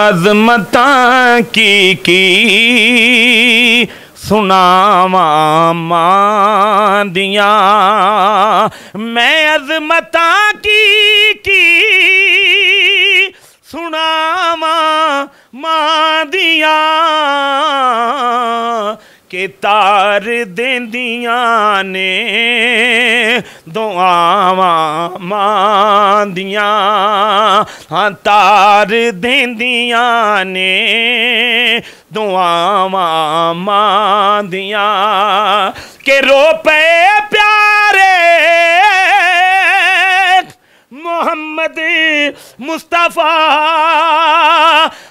अजमता की की सुनावा मां दिया मैं अजमता की की सुनावा मां दिया कर देंदियां ने दुआवा मां दियां हाँ तार देंदियां ने दुआवां मां दियां के रो पे प्यारे मोहम्मद मुस्तफ़ा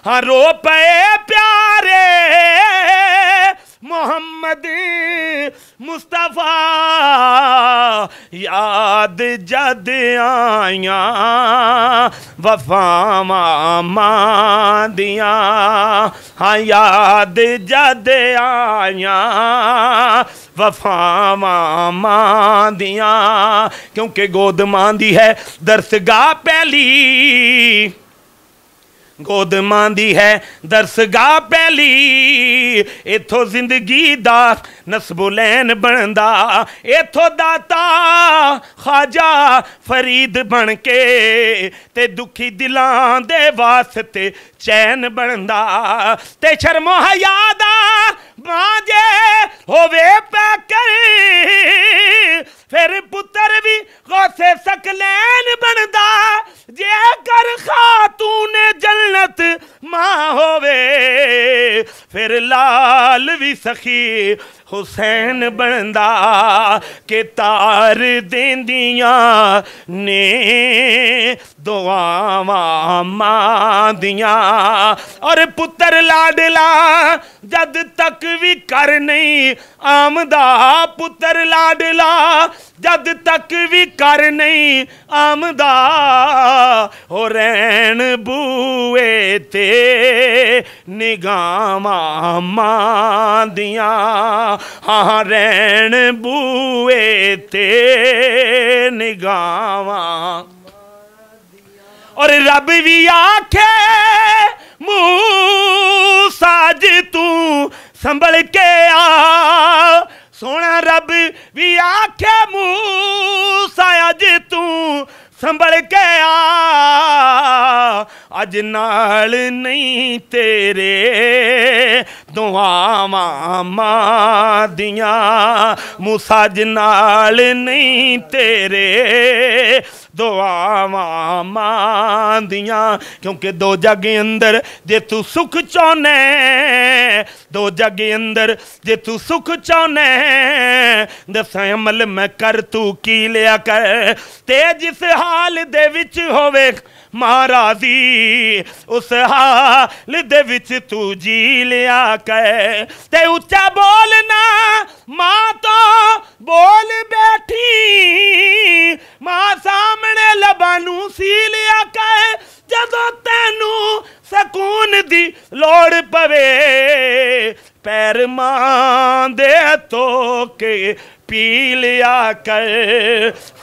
हाँ रो पे प्यारे मोहम्मद मुस्तफ़ा याद जद आया वफामा मादिया हाँ याद जद आया वफावा मादिया क्योंकि गोद मां दी है दरसगा पहली ਗੋਦ ਮੰਦੀ ਹੈ ਦਰਸਗਾ ਪਹਿਲੀ ਇਥੋਂ ਜ਼ਿੰਦਗੀ ਦਾ ਲੈਨ ਬਣਦਾ ਇਥੋਂ ਦਾਤਾ ਖਾਜਾ ਫਰੀਦ ਬਣ ਕੇ ਤੇ ਦੁਖੀ ਦਿਲਾਂ ਦੇ ਵਾਸਤੇ ਚੈਨ ਬਣਦਾ ਤੇ ਸ਼ਰਮ ਹਯਾ ਦਾ ਮਾਂ ਜੇ ਹੋਵੇ फ बि सखी ਹੁਸੈਨ ਬਣਦਾ ਕਿ ਤਾਰ ਦਿੰਦੀਆਂ ਨੇ ਦੁਆਵਾਂ ਮਾਂ ਦੀਆਂ ਔਰ ਪੁੱਤਰ ਲਾਡਲਾ ਜਦ ਤੱਕ ਵੀ ਕਰ ਨਹੀਂ ਆਮਦਾ ਪੁੱਤਰ ਲਾਡਲਾ ਜਦ ਤੱਕ ਵੀ ਕਰ ਨਹੀਂ ਆਮਦਾ ਹੋ ਰਹਿਣ ਬੂਏ ਤੇ ਨਿਗਾਹਾਂ ਮਾਂ ਦੀਆਂ ਹਾਂ ਰਹਿਣ ਬੂਏ ਤੇ ਨਿਗਾਵਾਂ ਔਰ ਰੱਬ ਵੀ ਆਖੇ ਮੂਸਾ ਜੀ ਤੂੰ ਸੰਭਲ ਕੇ ਆ ਸੋਹਣਾ ਰੱਬ ਵੀ ਆਖੇ ਮੂਸਾ ਅਜ ਸੰਭਲ ਕੇ ਆ ਅਜ ਨਾਲ ਨਹੀਂ ਤੇਰੇ ਦੁਆਵਾਂ ਮਾਂ ਦੀਆਂ ਜ ਨਾਲ ਨਹੀਂ ਤੇਰੇ ਦੁਆਵਾਂ ਮਾਂ ਦੀਆਂ ਕਿਉਂਕਿ ਦੋ ਜਗ ਅੰਦਰ ਜੇ ਤੂੰ ਸੁਖ ਚਾਹਨੇ ਦੋ ਜਗ ਅੰਦਰ ਜੇ ਤੂੰ ਸੁਖ ਚਾਹਨੇ ਦਸਾਂ ਅਮਲ ਮੈਂ ਕਰ ਤੂੰ ਕੀ ਲਿਆ ਕਰ ਤੇ ਜਿਸ ਹਾਲ ਦੇ ਵਿੱਚ ਹੋਵੇ ਮਹਾਰਾਜੀ ਉਸ ਹਾਲ ਦੇ ਵਿੱਚ ਤੂੰ ਜੀ ਲਿਆ ਕਰ ਤੇ ਉੱਚਾ ਬੋਲਨਾ ਮਾ पवे पैर मां दे तो के पी लिया कर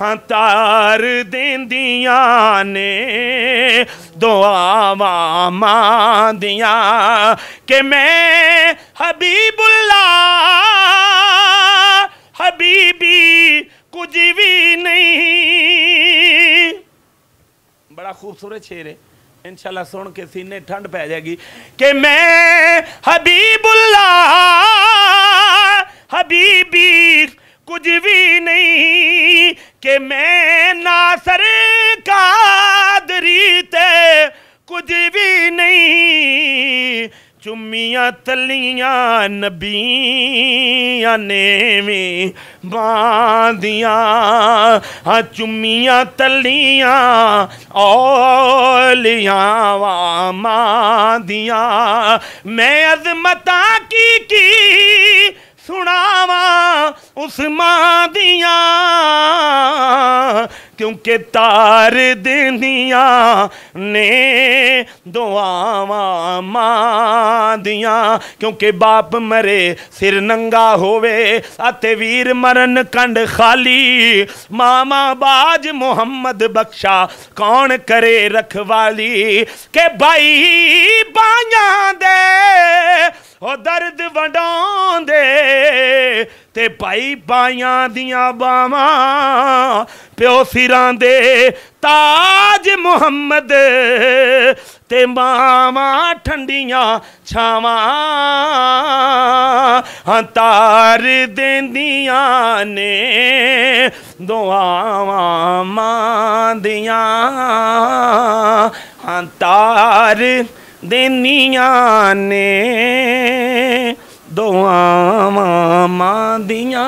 हतार दिया ने दुआवा मां दिया के मैं हबीबुल्ला हबीबी कुछ भी नहीं बड़ा खूबसूरत शेर है इंशाल्लाह सुन के सीने ठंड पै जाएगी कि मैं हबीबुल्ला हबीबी कुछ भी नहीं कि मैं नासर का ते कुछ भी नहीं चुमिया तलियां नबिया नेवी बांधिया हाँ चुमिया तलियां ओलिया वा मादिया मैं अजमता की की सुनावा उस माँ दिया क्योंकि तार दिनिया ਨੇ ਦੁਆਵਾਂ ਮਾਂ ਦੀਆਂ ਕਿਉਂਕਿ ਬਾਪ ਮਰੇ ਸਿਰ ਨੰਗਾ ਹੋਵੇ ਅਤੇ ਵੀਰ ਮਰਨ ਕੰਡ ਖਾਲੀ ਮਾਮਾ ਬਾਜ ਮੁਹੰਮਦ ਬਖਸ਼ਾ ਕੌਣ ਕਰੇ ਰਖਵਾਲੀ ਕਿ ਭਾਈ ਬਾਈਆਂ ਦੇ ਉਹ ਦਰਦ ਵੰਡਾਉਂਦੇ ਤੇ ਭਾਈ ਬਾਈਆਂ ਦੀਆਂ ਬਾਵਾਂ ਪਿਓ ਸਿਰਾਂ ਦੇ ਤਾਜ ਮੁਹੰਮਦ ਤੇ ਮਾਵਾ ਠੰਡੀਆਂ ਛਾਵਾਂ ਹੰਤਾਰ ਦਿੰਦੀਆਂ ਨੇ ਦੁਆਵਾਂ ਮਾਂ ਦੀਆਂ ਹੰਤਾਰ ਦਿੰਦੀਆਂ ਨੇ ਦੁਆਵਾਂ ਮਾਂ ਦੀਆਂ